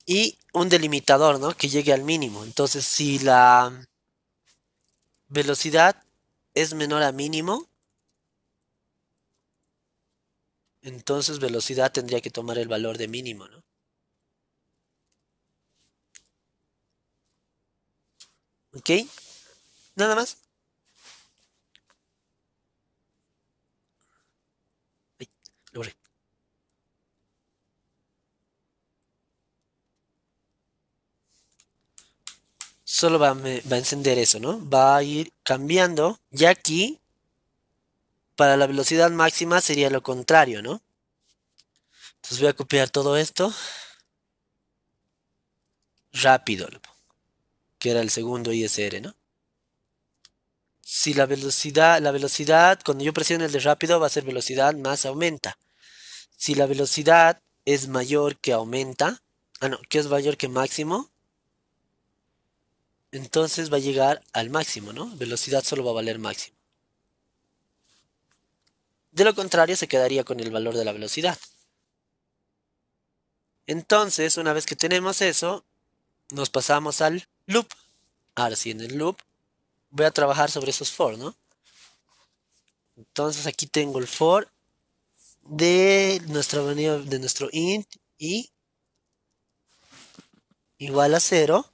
Y un delimitador, ¿no? Que llegue al mínimo. Entonces, si la velocidad es menor a mínimo, entonces velocidad tendría que tomar el valor de mínimo, ¿no? ¿Ok? Nada más. solo va, a encender eso, ¿no? Va a ir cambiando. Y aquí, para la velocidad máxima sería lo contrario, ¿no? Entonces voy a copiar todo esto. Rápido, que era el segundo ISR, ¿no? Si la velocidad, la velocidad, cuando yo presiono el de rápido va a ser velocidad más aumenta. Si la velocidad es mayor que aumenta, ah no, que es mayor que máximo, entonces va a llegar al máximo, ¿no? Velocidad solo va a valer máximo. De lo contrario, se quedaría con el valor de la velocidad. Entonces, una vez que tenemos eso, nos pasamos al loop. Ahora sí, en el loop voy a trabajar sobre esos for, ¿no? Entonces aquí tengo el for de nuestra de nuestro int y igual a cero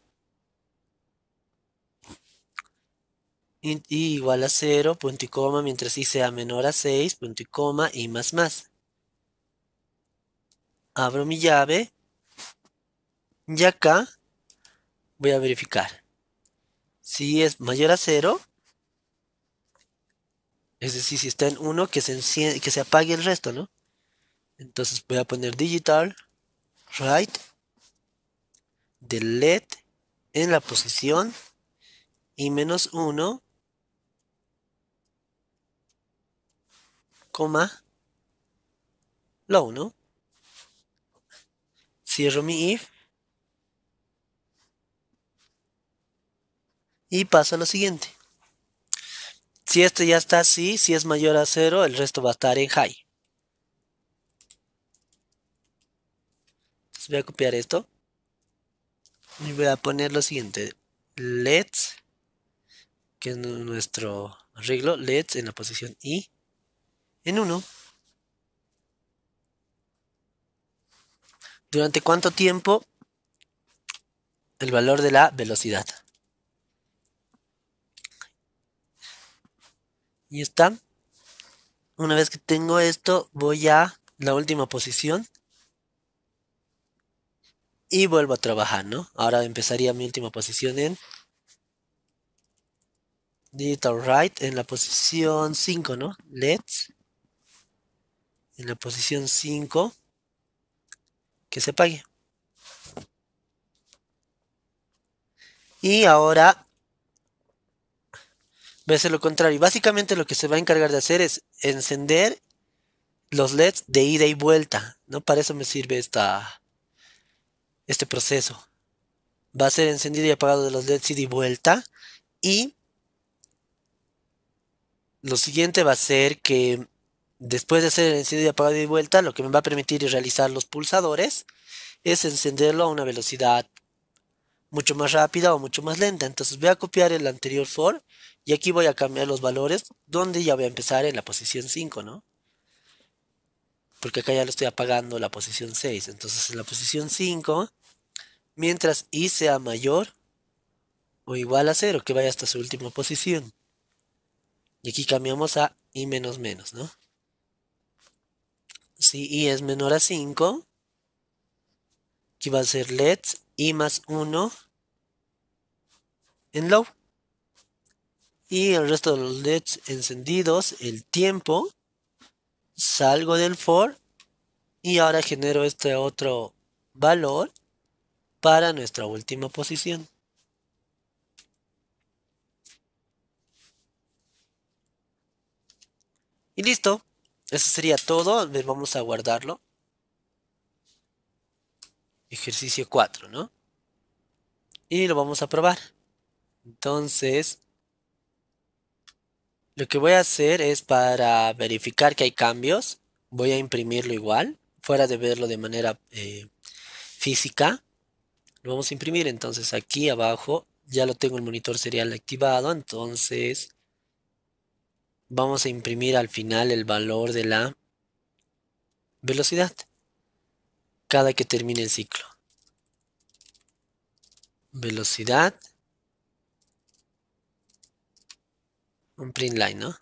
y, igual a 0, punto y coma, mientras si sea menor a 6, punto y coma, y más más. Abro mi llave y acá voy a verificar. Si es mayor a 0, es decir, si está en 1, que se, enciende, que se apague el resto, ¿no? Entonces voy a poner digital, right, Delete. en la posición y menos 1 coma, low, ¿no? Cierro mi if. Y paso a lo siguiente. Si este ya está así, si es mayor a 0, el resto va a estar en high. Entonces voy a copiar esto. Y voy a poner lo siguiente. Let's, que es nuestro arreglo, let's en la posición I en uno. ¿Durante cuánto tiempo el valor de la velocidad? Y está. Una vez que tengo esto, voy a la última posición. Y vuelvo a trabajar, ¿no? Ahora empezaría mi última posición en Digital Right en la posición 5, ¿no? Let's en la posición 5 que se pague. Y ahora voy a lo contrario. Básicamente lo que se va a encargar de hacer es encender los LEDs de ida y vuelta. ¿no? Para eso me sirve esta, este proceso. Va a ser encendido y apagado de los LEDs ida y vuelta. Y lo siguiente va a ser que después de hacer el encendido y apagado y vuelta, lo que me va a permitir realizar los pulsadores es encenderlo a una velocidad mucho más rápida o mucho más lenta. Entonces voy a copiar el anterior for y aquí voy a cambiar los valores donde ya voy a empezar en la posición 5, ¿no? Porque acá ya lo estoy apagando la posición 6. Entonces en la posición 5, mientras i sea mayor o igual a 0, que vaya hasta su última posición. Y aquí cambiamos a i menos menos, ¿no? si i es menor a 5, que va a ser let i más 1 en low. Y el resto de los LEDs encendidos, el tiempo, salgo del for y ahora genero este otro valor para nuestra última posición. Y listo, eso sería todo. Vamos a guardarlo. Ejercicio 4, ¿no? Y lo vamos a probar. Entonces, lo que voy a hacer es para verificar que hay cambios, voy a imprimirlo igual, fuera de verlo de manera eh, física. Lo vamos a imprimir entonces aquí abajo, ya lo tengo el monitor serial activado, entonces vamos a imprimir al final el valor de la velocidad cada que termine el ciclo. Velocidad. Un print line, ¿no?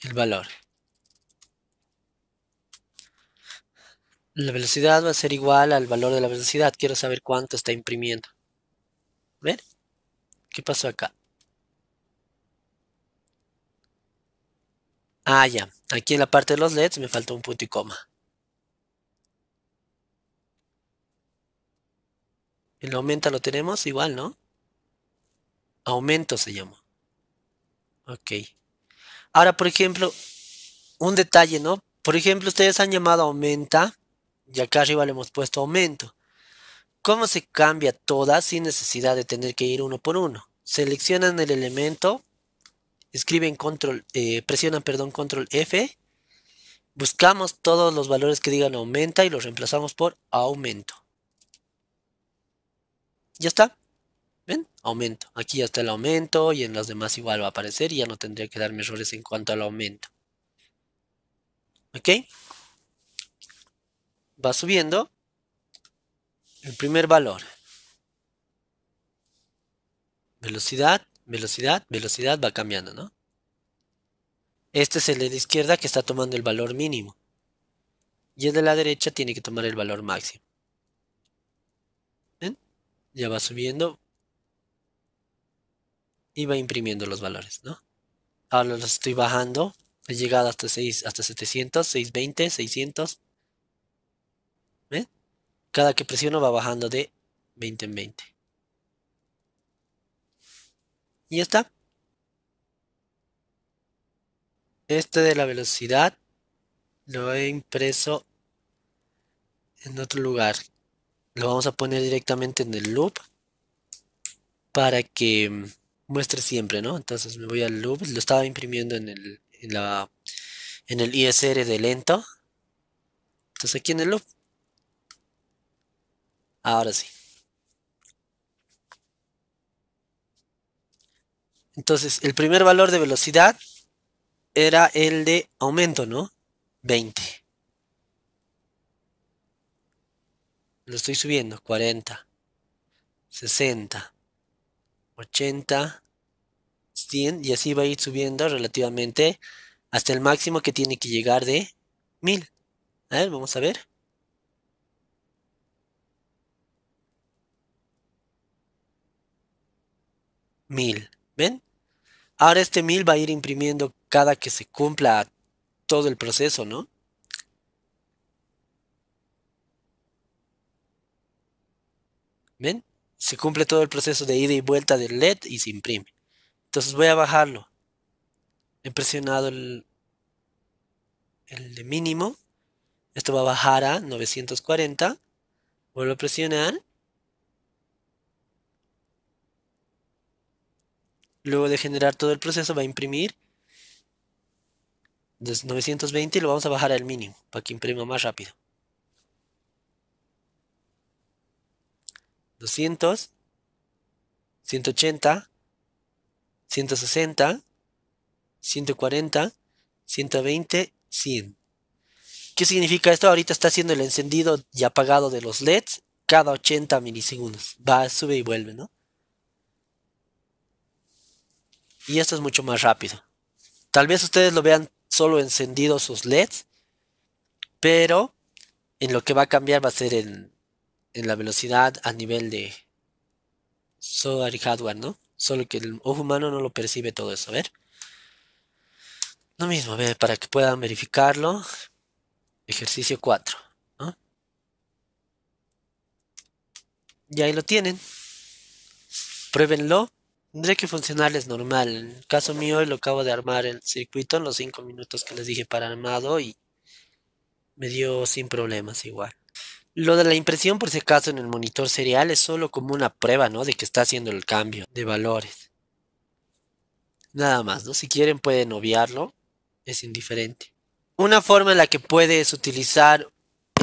El valor. La velocidad va a ser igual al valor de la velocidad. Quiero saber cuánto está imprimiendo. ¿Ver? ¿Qué pasó acá? Ah, ya. Aquí en la parte de los LEDs me falta un punto y coma. El aumenta lo tenemos igual, ¿no? Aumento se llama. Ok. Ahora, por ejemplo, un detalle, ¿no? Por ejemplo, ustedes han llamado aumenta y acá arriba le hemos puesto aumento. ¿Cómo se cambia todas sin necesidad de tener que ir uno por uno? Seleccionan el elemento, escriben control, eh, presionan perdón, control F, buscamos todos los valores que digan aumenta y los reemplazamos por aumento. Ya está. ¿Ven? Aumento. Aquí ya está el aumento y en los demás igual va a aparecer y ya no tendría que dar errores en cuanto al aumento. ¿Ok? Va subiendo el primer valor. Velocidad, velocidad, velocidad va cambiando, ¿no? Este es el de la izquierda que está tomando el valor mínimo. Y el de la derecha tiene que tomar el valor máximo. Ya va subiendo. Y va imprimiendo los valores, ¿no? Ahora los estoy bajando. He llegado hasta, 6, hasta 700, 620, 600 cada que presiono va bajando de 20 en 20. Y ya está. Este de la velocidad lo he impreso en otro lugar. Lo vamos a poner directamente en el loop para que muestre siempre, ¿no? Entonces me voy al loop, lo estaba imprimiendo en el, en la, en el ISR de lento. Entonces aquí en el loop Ahora sí. Entonces, el primer valor de velocidad era el de aumento, ¿no? 20. Lo estoy subiendo, 40, 60, 80, 100 y así va a ir subiendo relativamente hasta el máximo que tiene que llegar de 1000. A ver, vamos a ver. 1000. ¿Ven? Ahora este 1000 va a ir imprimiendo cada que se cumpla todo el proceso, ¿no? ¿Ven? Se cumple todo el proceso de ida y vuelta del LED y se imprime. Entonces voy a bajarlo. He presionado el, el de mínimo. Esto va a bajar a 940. Vuelvo a presionar. Luego de generar todo el proceso va a imprimir 920 y lo vamos a bajar al mínimo para que imprima más rápido. 200, 180, 160, 140, 120, 100. ¿Qué significa esto? Ahorita está haciendo el encendido y apagado de los LEDs cada 80 milisegundos. Va, sube y vuelve, ¿no? y esto es mucho más rápido. Tal vez ustedes lo vean solo encendidos sus LEDs, pero en lo que va a cambiar va a ser en, la velocidad a nivel de software y hardware, ¿no? Solo que el ojo humano no lo percibe todo eso, a ver. Lo mismo, a ver, para que puedan verificarlo. Ejercicio 4. Y ahí lo tienen. Pruébenlo. Tendré que funcionarles normal. En el caso mío, lo acabo de armar el circuito en los 5 minutos que les dije para armado y me dio sin problemas igual. Lo de la impresión, por si acaso, en el monitor serial es solo como una prueba, ¿no? De que está haciendo el cambio de valores. Nada más, ¿no? Si quieren pueden obviarlo, es indiferente. Una forma en la que puedes utilizar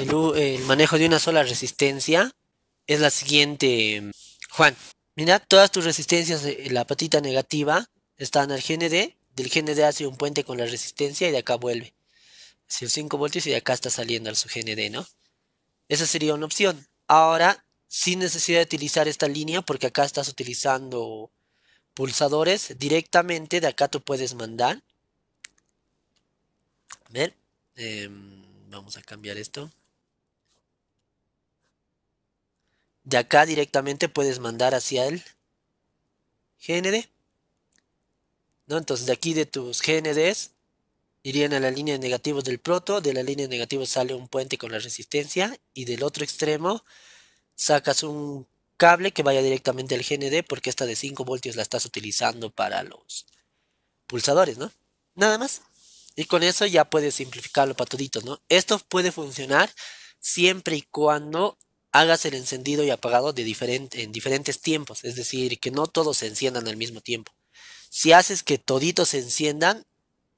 el manejo de una sola resistencia es la siguiente, Juan. Mira, todas tus resistencias en la patita negativa están al GND. Del GND hace un puente con la resistencia y de acá vuelve. si el 5 voltios y de acá está saliendo al su GND, ¿no? Esa sería una opción. Ahora, sin necesidad de utilizar esta línea, porque acá estás utilizando pulsadores, directamente de acá tú puedes mandar. A ver, em, vamos a cambiar esto. De acá directamente puedes mandar hacia el GND. ¿No? Entonces de aquí de tus GNDs irían a la línea de negativos del proto, de la línea de negativos sale un puente con la resistencia y del otro extremo sacas un cable que vaya directamente al GND porque esta de 5 voltios la estás utilizando para los pulsadores, ¿no? Nada más. Y con eso ya puedes simplificarlo para toditos, ¿no? Esto puede funcionar siempre y cuando hagas el encendido y apagado de en diferentes tiempos, es decir, que no todos se enciendan al mismo tiempo. Si haces que toditos se enciendan,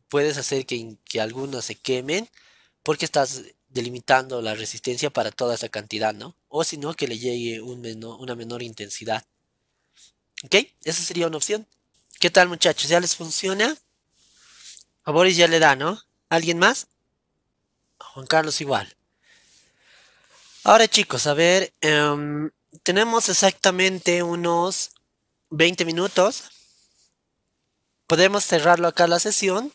puedes hacer que, que algunos se quemen porque estás delimitando la resistencia para toda esa cantidad, ¿no? O si no, que le llegue un una menor intensidad. ¿Ok? Esa sería una opción. ¿Qué tal muchachos? ¿Ya les funciona? A Boris ya le da, ¿no? ¿Alguien más? Juan Carlos igual. Ahora chicos, a ver, em, tenemos exactamente unos 20 minutos. Podemos cerrarlo acá la sesión.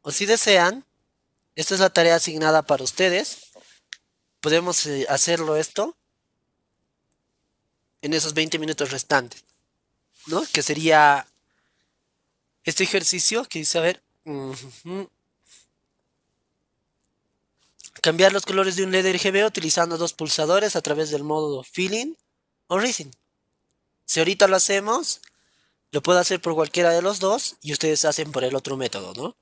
O si desean, esta es la tarea asignada para ustedes. Podemos eh, hacerlo esto en esos 20 minutos restantes. ¿No? Que sería este ejercicio que dice, a ver... Cambiar los colores de un LED RGB utilizando dos pulsadores a través del modo Filling o Rising. Si ahorita lo hacemos, lo puedo hacer por cualquiera de los dos y ustedes hacen por el otro método, ¿no?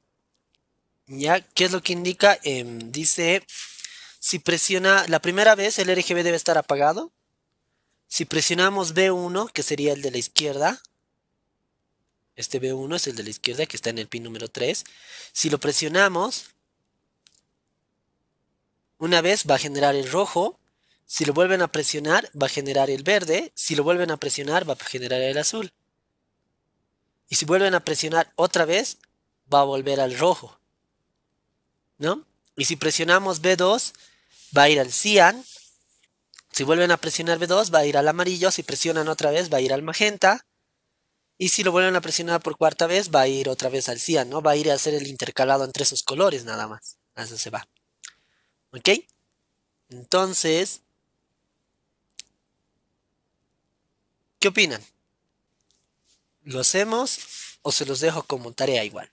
¿Ya? ¿Qué es lo que indica? Em, dice, si presiona, la primera vez el RGB debe estar apagado. Si presionamos B1, que sería el de la izquierda, este B1 es el de la izquierda que está en el pin número 3. Si lo presionamos, una vez va a generar el rojo, si lo vuelven a presionar va a generar el verde, si lo vuelven a presionar va a generar el azul. Y si vuelven a presionar otra vez va a volver al rojo. ¿No? Y si presionamos B2 va a ir al cian. Si vuelven a presionar B2 va a ir al amarillo, si presionan otra vez va a ir al magenta. Y si lo vuelven a presionar por cuarta vez, va a ir otra vez al cian, ¿no? Va a ir a hacer el intercalado entre esos colores nada más. Así se va. ¿Ok? Entonces, ¿qué opinan? ¿Lo hacemos o se los dejo como tarea igual?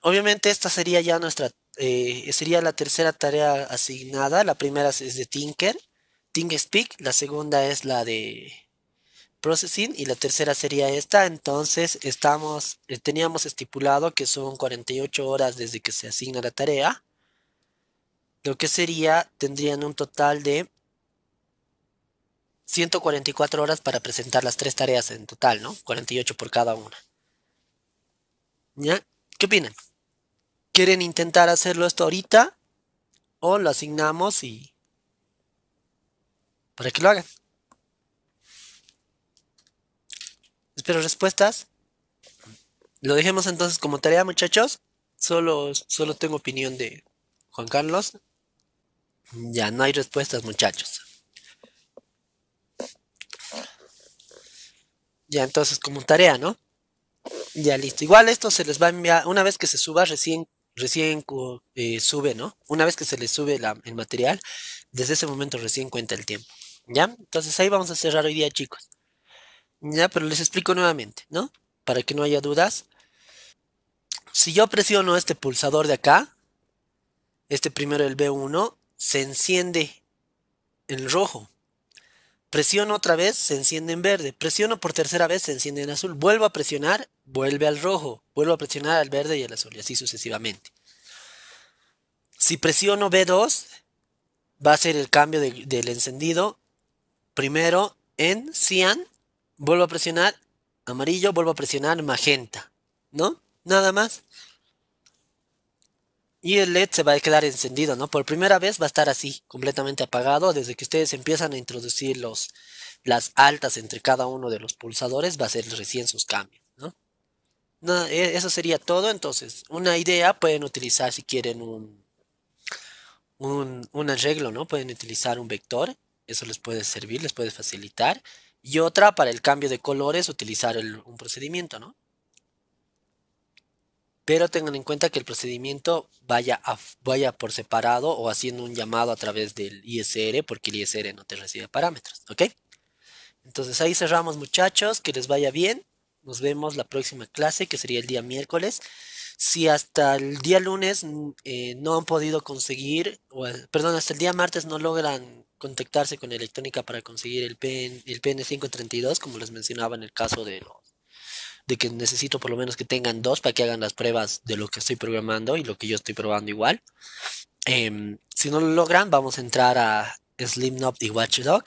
Obviamente esta sería ya nuestra, eh, sería la tercera tarea asignada. La primera es de Tinker, Tinker Speak. La segunda es la de Processing y la tercera sería esta. Entonces estamos, eh, teníamos estipulado que son 48 horas desde que se asigna la tarea lo que sería, tendrían un total de 144 horas para presentar las tres tareas en total, ¿no? 48 por cada una. ¿Ya? ¿Qué opinan? ¿Quieren intentar hacerlo esto ahorita? ¿O lo asignamos y... para que lo hagan? Espero respuestas. Lo dejemos entonces como tarea, muchachos. Solo, solo tengo opinión de Juan Carlos. Ya no hay respuestas, muchachos. Ya entonces como tarea, ¿no? Ya listo. Igual esto se les va a enviar, una vez que se suba, recién, recién eh, sube, ¿no? Una vez que se les sube el material, desde ese momento recién cuenta el tiempo. ¿Ya? Entonces ahí vamos a cerrar hoy día, chicos. ¿Ya? Pero les explico nuevamente, ¿no? Para que no haya dudas. Si yo presiono este pulsador de acá, este primero el B1, se enciende en rojo. Presiono otra vez, se enciende en verde. Presiono por tercera vez, se enciende en azul. Vuelvo a presionar, vuelve al rojo. Vuelvo a presionar al verde y al azul, y así sucesivamente. Si presiono B2, va a ser el cambio del encendido. Primero en cian, vuelvo a presionar amarillo, vuelvo a presionar magenta. ¿No? Nada más y el LED se va a quedar encendido, ¿no? Por primera vez va a estar así, completamente apagado. Desde que ustedes empiezan a introducir los, las altas entre cada uno de los pulsadores, va a ser recién sus cambios, ¿no? E, eso sería todo. Entonces, una idea pueden utilizar si quieren un, un, arreglo, ¿no? Pueden utilizar un vector. Eso les puede servir, les puede facilitar. Y otra, para el cambio de colores, utilizar un procedimiento, ¿no? pero tengan en cuenta que el procedimiento vaya, vaya por separado o haciendo un llamado a través del ISR porque el ISR no te recibe parámetros, ¿ok? Entonces ahí cerramos muchachos, que les vaya bien, nos vemos la próxima clase que sería el día miércoles. Si hasta el día lunes mm, eh, no han podido conseguir, perdón, hasta el día martes no logran contactarse con electrónica para conseguir el, PN, el PN532, como les mencionaba en el caso de de que necesito por lo menos que tengan dos para que hagan las pruebas de lo que estoy programando y lo que yo estoy probando igual. Em, si no lo logran, vamos a entrar a Not y Watchdog.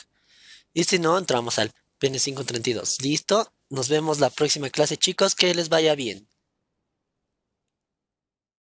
Y si no, entramos al PN532. Listo, nos vemos la próxima clase chicos, que les vaya bien.